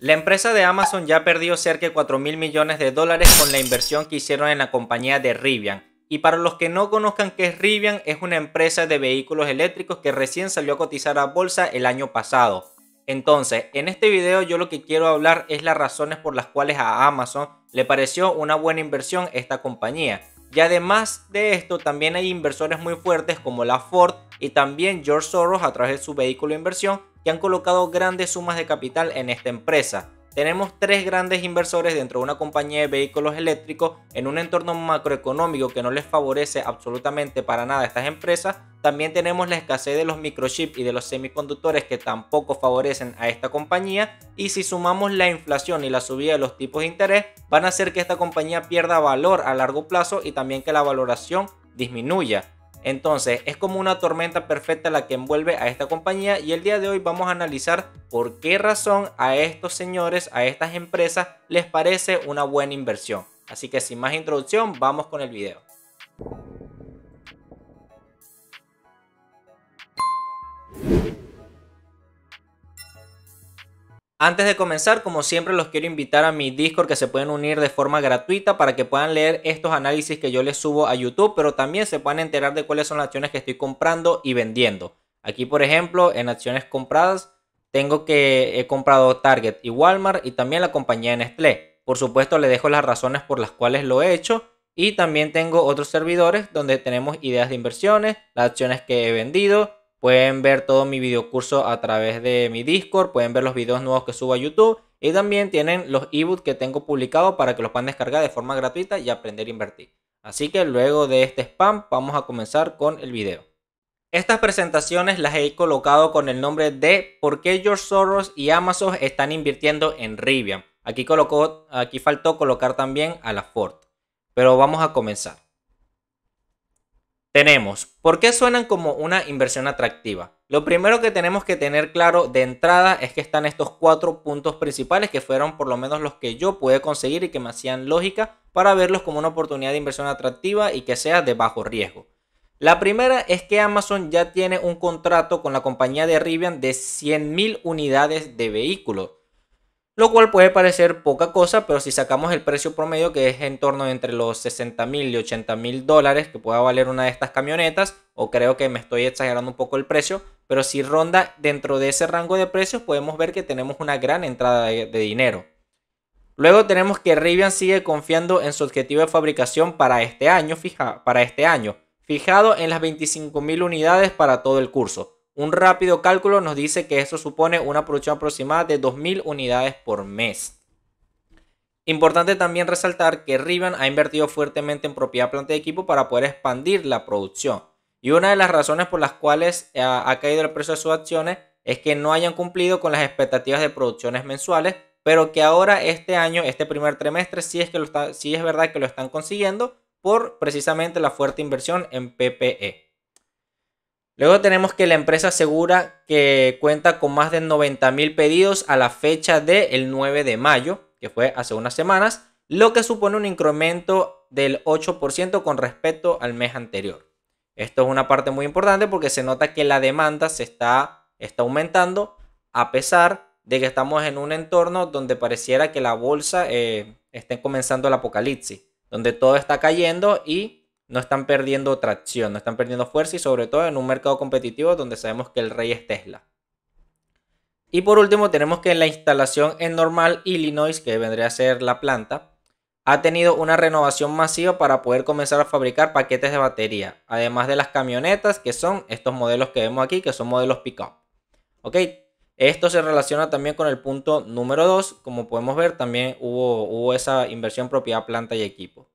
La empresa de Amazon ya perdió cerca de 4 mil millones de dólares con la inversión que hicieron en la compañía de Rivian. Y para los que no conozcan que es Rivian, es una empresa de vehículos eléctricos que recién salió a cotizar a bolsa el año pasado. Entonces, en este video yo lo que quiero hablar es las razones por las cuales a Amazon le pareció una buena inversión esta compañía. Y además de esto, también hay inversores muy fuertes como la Ford y también George Soros a través de su vehículo de inversión que han colocado grandes sumas de capital en esta empresa. Tenemos tres grandes inversores dentro de una compañía de vehículos eléctricos en un entorno macroeconómico que no les favorece absolutamente para nada a estas empresas. También tenemos la escasez de los microchips y de los semiconductores que tampoco favorecen a esta compañía. Y si sumamos la inflación y la subida de los tipos de interés, van a hacer que esta compañía pierda valor a largo plazo y también que la valoración disminuya. Entonces, es como una tormenta perfecta la que envuelve a esta compañía y el día de hoy vamos a analizar por qué razón a estos señores, a estas empresas, les parece una buena inversión. Así que sin más introducción, vamos con el video. Antes de comenzar, como siempre, los quiero invitar a mi Discord que se pueden unir de forma gratuita para que puedan leer estos análisis que yo les subo a YouTube, pero también se puedan enterar de cuáles son las acciones que estoy comprando y vendiendo. Aquí, por ejemplo, en acciones compradas, tengo que he comprado Target y Walmart y también la compañía Nestlé. Por supuesto, le dejo las razones por las cuales lo he hecho y también tengo otros servidores donde tenemos ideas de inversiones, las acciones que he vendido Pueden ver todo mi videocurso a través de mi Discord, pueden ver los videos nuevos que subo a YouTube y también tienen los ebooks que tengo publicados para que los puedan descargar de forma gratuita y aprender a invertir. Así que luego de este spam vamos a comenzar con el video. Estas presentaciones las he colocado con el nombre de ¿Por qué George Soros y Amazon están invirtiendo en Rivian? Aquí, aquí faltó colocar también a la Ford. Pero vamos a comenzar. Tenemos, ¿por qué suenan como una inversión atractiva? Lo primero que tenemos que tener claro de entrada es que están estos cuatro puntos principales que fueron por lo menos los que yo pude conseguir y que me hacían lógica para verlos como una oportunidad de inversión atractiva y que sea de bajo riesgo. La primera es que Amazon ya tiene un contrato con la compañía de Rivian de 100.000 unidades de vehículos lo cual puede parecer poca cosa, pero si sacamos el precio promedio, que es en torno de entre los 60 mil y 80 mil dólares que pueda valer una de estas camionetas, o creo que me estoy exagerando un poco el precio, pero si ronda dentro de ese rango de precios, podemos ver que tenemos una gran entrada de, dinero. Luego tenemos que Rivian sigue confiando en su objetivo de fabricación para este año, para este año fijado en las 25 mil unidades para todo el curso. Un rápido cálculo nos dice que eso supone una producción aproximada de 2.000 unidades por mes. Importante también resaltar que Riven ha invertido fuertemente en propiedad planta de equipo para poder expandir la producción. Y una de las razones por las cuales eh, ha caído el precio de sus acciones es que no hayan cumplido con las expectativas de producciones mensuales, pero que ahora este año, este primer trimestre, es, que sí es verdad que lo están consiguiendo por precisamente la fuerte inversión en PPE. Luego tenemos que la empresa asegura que cuenta con más de 90.000 pedidos a la fecha del 9 de mayo, que fue hace unas semanas, lo que supone un incremento del 8% con respecto al mes anterior. Esto es una parte muy importante porque se nota que la demanda se está, está aumentando a pesar de que estamos en un entorno donde pareciera que la bolsa eh, esté comenzando el apocalipsis, donde todo está cayendo y no están perdiendo tracción, no están perdiendo fuerza y sobre todo en un mercado competitivo donde sabemos que el rey es Tesla. Y por último tenemos que en la instalación en Normal, Illinois, que vendría a ser la planta, ha tenido una renovación masiva para poder comenzar a fabricar paquetes de batería, además de las camionetas que son estos modelos que vemos aquí, que son modelos pickup. Ok, esto se relaciona también con el punto número 2, como podemos ver también hubo, hubo esa inversión propiedad planta y equipo.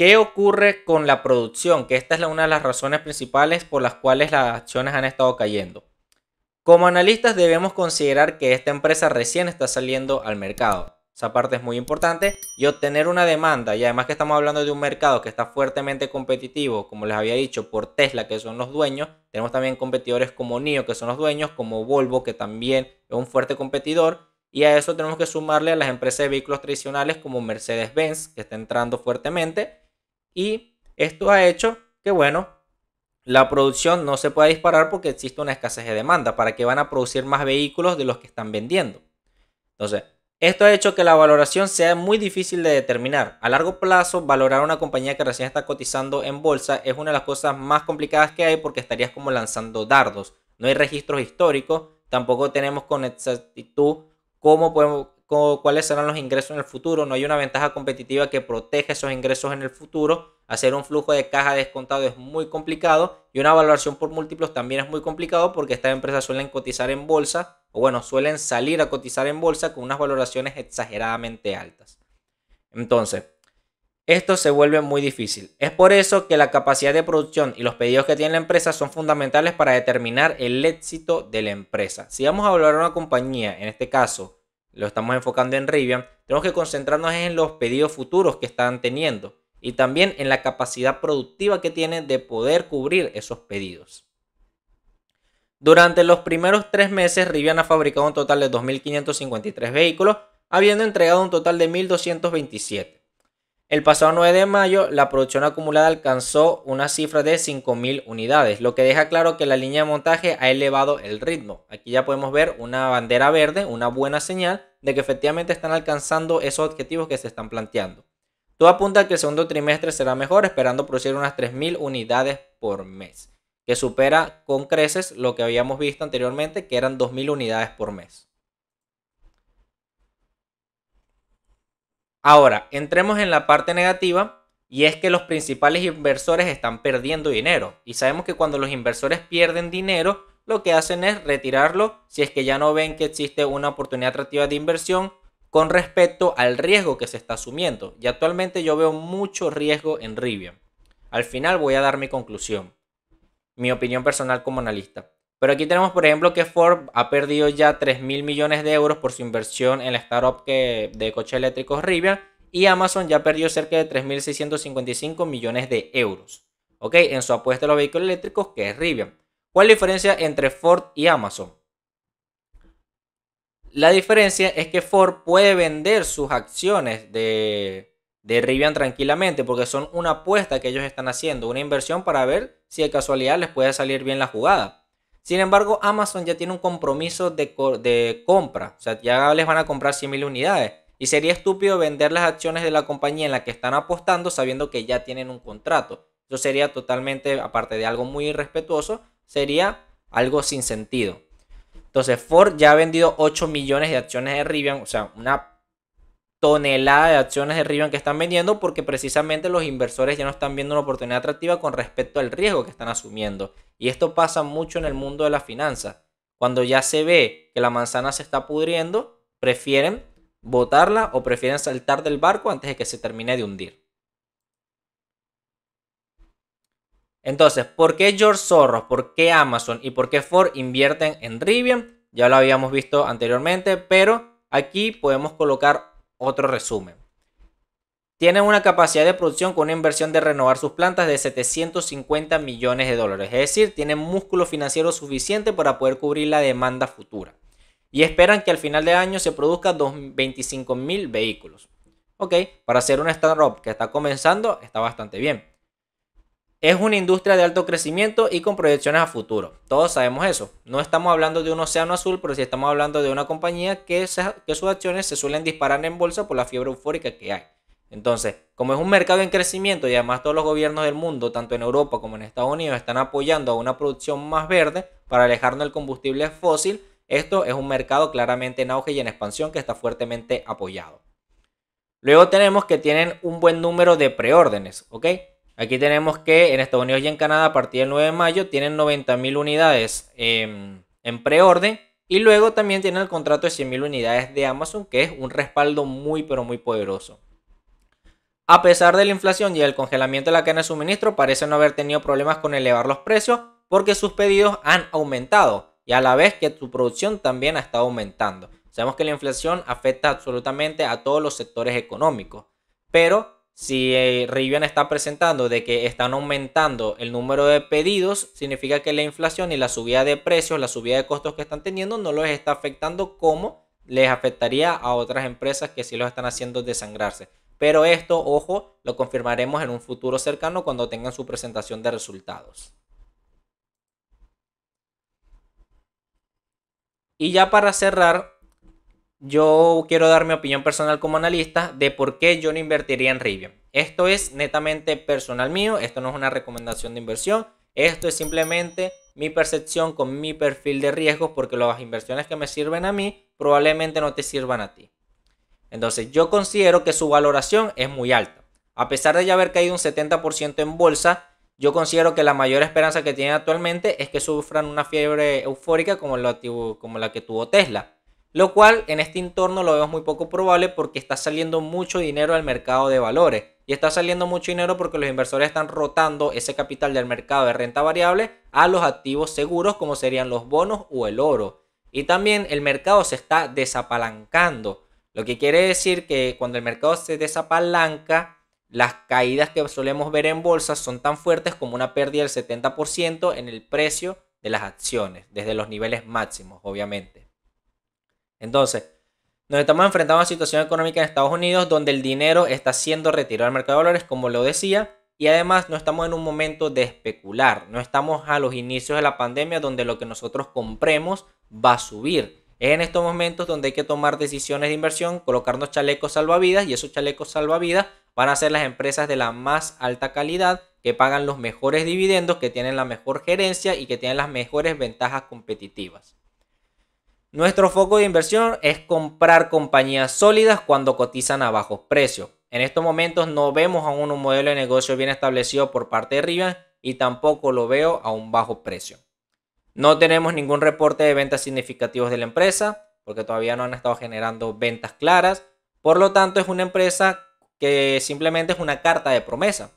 ¿Qué ocurre con la producción? Que esta es una de las razones principales por las cuales las acciones han estado cayendo. Como analistas debemos considerar que esta empresa recién está saliendo al mercado. Esa parte es muy importante y obtener una demanda y además que estamos hablando de un mercado que está fuertemente competitivo, como les había dicho, por Tesla que son los dueños, tenemos también competidores como NIO que son los dueños, como Volvo que también es un fuerte competidor y a eso tenemos que sumarle a las empresas de vehículos tradicionales como Mercedes-Benz que está entrando fuertemente y esto ha hecho que, bueno, la producción no se pueda disparar porque existe una escasez de demanda. ¿Para que van a producir más vehículos de los que están vendiendo? Entonces, esto ha hecho que la valoración sea muy difícil de determinar. A largo plazo, valorar una compañía que recién está cotizando en bolsa es una de las cosas más complicadas que hay porque estarías como lanzando dardos. No hay registros históricos, tampoco tenemos con exactitud cómo podemos, cuáles serán los ingresos en el futuro, no hay una ventaja competitiva que proteja esos ingresos en el futuro, hacer un flujo de caja descontado es muy complicado y una valoración por múltiplos también es muy complicado porque estas empresas suelen cotizar en bolsa o bueno, suelen salir a cotizar en bolsa con unas valoraciones exageradamente altas. Entonces, esto se vuelve muy difícil. Es por eso que la capacidad de producción y los pedidos que tiene la empresa son fundamentales para determinar el éxito de la empresa. Si vamos a valorar una compañía, en este caso, lo estamos enfocando en Rivian, tenemos que concentrarnos en los pedidos futuros que están teniendo y también en la capacidad productiva que tiene de poder cubrir esos pedidos. Durante los primeros tres meses, Rivian ha fabricado un total de 2.553 vehículos, habiendo entregado un total de 1.227. El pasado 9 de mayo, la producción acumulada alcanzó una cifra de 5.000 unidades, lo que deja claro que la línea de montaje ha elevado el ritmo. Aquí ya podemos ver una bandera verde, una buena señal de que efectivamente están alcanzando esos objetivos que se están planteando. Todo apunta a que el segundo trimestre será mejor, esperando producir unas 3.000 unidades por mes, que supera con creces lo que habíamos visto anteriormente, que eran 2.000 unidades por mes. Ahora, entremos en la parte negativa y es que los principales inversores están perdiendo dinero. Y sabemos que cuando los inversores pierden dinero, lo que hacen es retirarlo si es que ya no ven que existe una oportunidad atractiva de inversión con respecto al riesgo que se está asumiendo. Y actualmente yo veo mucho riesgo en Rivian. Al final voy a dar mi conclusión, mi opinión personal como analista. Pero aquí tenemos, por ejemplo, que Ford ha perdido ya 3.000 millones de euros por su inversión en la startup de coches eléctricos Rivian y Amazon ya perdió cerca de 3.655 millones de euros. ¿Ok? En su apuesta a los vehículos eléctricos, que es Rivian. ¿Cuál es la diferencia entre Ford y Amazon? La diferencia es que Ford puede vender sus acciones de, de Rivian tranquilamente porque son una apuesta que ellos están haciendo, una inversión para ver si de casualidad les puede salir bien la jugada. Sin embargo, Amazon ya tiene un compromiso de, compra, o sea, ya les van a comprar 100.000 unidades. Y sería estúpido vender las acciones de la compañía en la que están apostando sabiendo que ya tienen un contrato. Eso sería totalmente, aparte de algo muy irrespetuoso, sería algo sin sentido. Entonces Ford ya ha vendido 8 millones de acciones de Rivian, o sea, una tonelada de acciones de Rivian que están vendiendo porque precisamente los inversores ya no están viendo una oportunidad atractiva con respecto al riesgo que están asumiendo. Y esto pasa mucho en el mundo de la finanza... Cuando ya se ve que la manzana se está pudriendo, prefieren botarla o prefieren saltar del barco antes de que se termine de hundir. Entonces, ¿por qué George Soros, por qué Amazon y por qué Ford invierten en Rivian? Ya lo habíamos visto anteriormente, pero aquí podemos colocar otro resumen. Tienen una capacidad de producción con una inversión de renovar sus plantas de 750 millones de dólares. Es decir, tienen músculo financiero suficiente para poder cubrir la demanda futura. Y esperan que al final del año se produzcan 25 mil vehículos. Ok, para hacer una startup que está comenzando está bastante bien. Es una industria de alto crecimiento y con proyecciones a futuro. Todos sabemos eso. No estamos hablando de un océano azul, pero sí estamos hablando de una compañía que, que sus acciones se suelen disparar en bolsa por la fiebre eufórica que hay. Entonces, como es un mercado en crecimiento y además todos los gobiernos del mundo, tanto en Europa como en Estados Unidos, están apoyando a una producción más verde para alejarnos del combustible fósil, esto es un mercado claramente en auge y en expansión que está fuertemente apoyado. Luego tenemos que tienen un buen número de preórdenes, ¿ok? Aquí tenemos que en Estados Unidos y en Canadá a partir del 9 de mayo tienen 90.000 unidades em, en preorden y luego también tienen el contrato de 100.000 unidades de Amazon que es un respaldo muy pero muy poderoso. A pesar de la inflación y el congelamiento de la cadena de suministro parece no haber tenido problemas con elevar los precios porque sus pedidos han aumentado y a la vez que su producción también ha estado aumentando. Sabemos que la inflación afecta absolutamente a todos los sectores económicos, pero si eh, Rivian está presentando de que están aumentando el número de pedidos, significa que la inflación y la subida de precios, la subida de costos que están teniendo, no los está afectando como les afectaría a otras empresas que sí los están haciendo desangrarse. Pero esto, ojo, lo confirmaremos en un futuro cercano cuando tengan su presentación de resultados. Y ya para cerrar, yo quiero dar mi opinión personal como analista de por qué yo no invertiría en Rivian. Esto es netamente personal mío, esto no es una recomendación de inversión, esto es simplemente mi percepción con mi perfil de riesgos porque las inversiones que me sirven a mí probablemente no te sirvan a ti. Entonces yo considero que su valoración es muy alta. A pesar de ya haber caído un 70% en bolsa, yo considero que la mayor esperanza que tienen actualmente es que sufran una fiebre eufórica como la, como la que tuvo Tesla lo cual en este entorno lo vemos muy poco probable porque está saliendo mucho dinero al mercado de valores. Y está saliendo mucho dinero porque los inversores están rotando ese capital del mercado de renta variable a los activos seguros como serían los bonos o el oro. Y también el mercado se está desapalancando. Lo que quiere decir que cuando el mercado se desapalanca, las caídas que solemos ver en bolsas son tan fuertes como una pérdida del 70% en el precio de las acciones, desde los niveles máximos, obviamente. Entonces, nos estamos enfrentando a una situación económica en Estados Unidos donde el dinero está siendo retirado al mercado de valores, como lo decía, y además no estamos en un momento de especular, no estamos a los inicios de la pandemia donde lo que nosotros compremos va a subir. Es en estos momentos donde hay que tomar decisiones de inversión, colocarnos chalecos salvavidas y esos chalecos salvavidas van a ser las empresas de la más alta calidad que pagan los mejores dividendos, que tienen la mejor gerencia y que tienen las mejores ventajas competitivas. Nuestro foco de inversión es comprar compañías sólidas cuando cotizan a bajos precios. En estos momentos no vemos aún un modelo de negocio bien establecido por parte de Rivian y tampoco lo veo a un bajo precio. No tenemos ningún reporte de ventas significativos de la empresa porque todavía no han estado generando ventas claras. Por lo tanto, es una empresa que simplemente es una carta de promesa.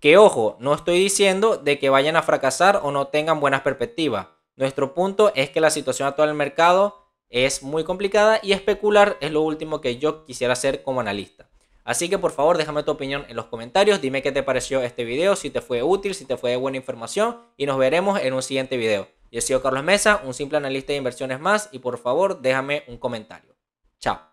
Que ojo, no estoy diciendo de que vayan a fracasar o no tengan buenas perspectivas. Nuestro punto es que la situación actual del mercado es muy complicada y especular es lo último que yo quisiera hacer como analista. Así que por favor déjame tu opinión en los comentarios, dime qué te pareció este video, si te fue útil, si te fue de buena información y nos veremos en un siguiente video. Yo soy Carlos Mesa, un simple analista de inversiones más y por favor déjame un comentario. Chao.